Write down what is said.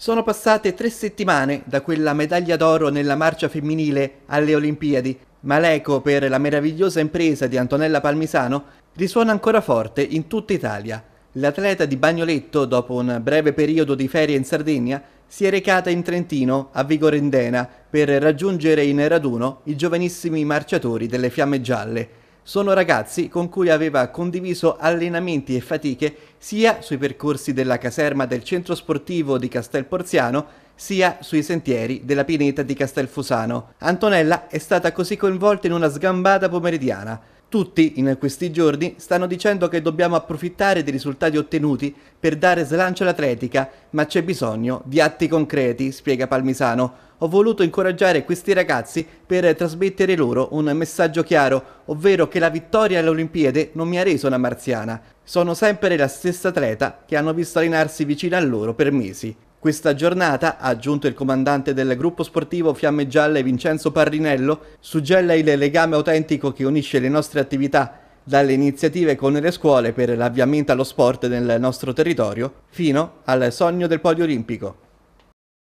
Sono passate tre settimane da quella medaglia d'oro nella marcia femminile alle Olimpiadi, ma l'eco per la meravigliosa impresa di Antonella Palmisano risuona ancora forte in tutta Italia. L'atleta di Bagnoletto, dopo un breve periodo di ferie in Sardegna, si è recata in Trentino, a Vigorendena, per raggiungere in raduno i giovanissimi marciatori delle Fiamme Gialle sono ragazzi con cui aveva condiviso allenamenti e fatiche sia sui percorsi della caserma del centro sportivo di Castel Porziano sia sui sentieri della pineta di Castelfusano. Antonella è stata così coinvolta in una sgambata pomeridiana tutti in questi giorni stanno dicendo che dobbiamo approfittare dei risultati ottenuti per dare slancio all'atletica, ma c'è bisogno di atti concreti, spiega Palmisano. Ho voluto incoraggiare questi ragazzi per trasmettere loro un messaggio chiaro, ovvero che la vittoria alle Olimpiadi non mi ha reso una marziana. Sono sempre la stessa atleta che hanno visto allenarsi vicino a loro per mesi. Questa giornata, ha aggiunto il comandante del gruppo sportivo Fiamme Gialle Vincenzo Parrinello, suggella il legame autentico che unisce le nostre attività, dalle iniziative con le scuole per l'avviamento allo sport nel nostro territorio, fino al sogno del podio olimpico.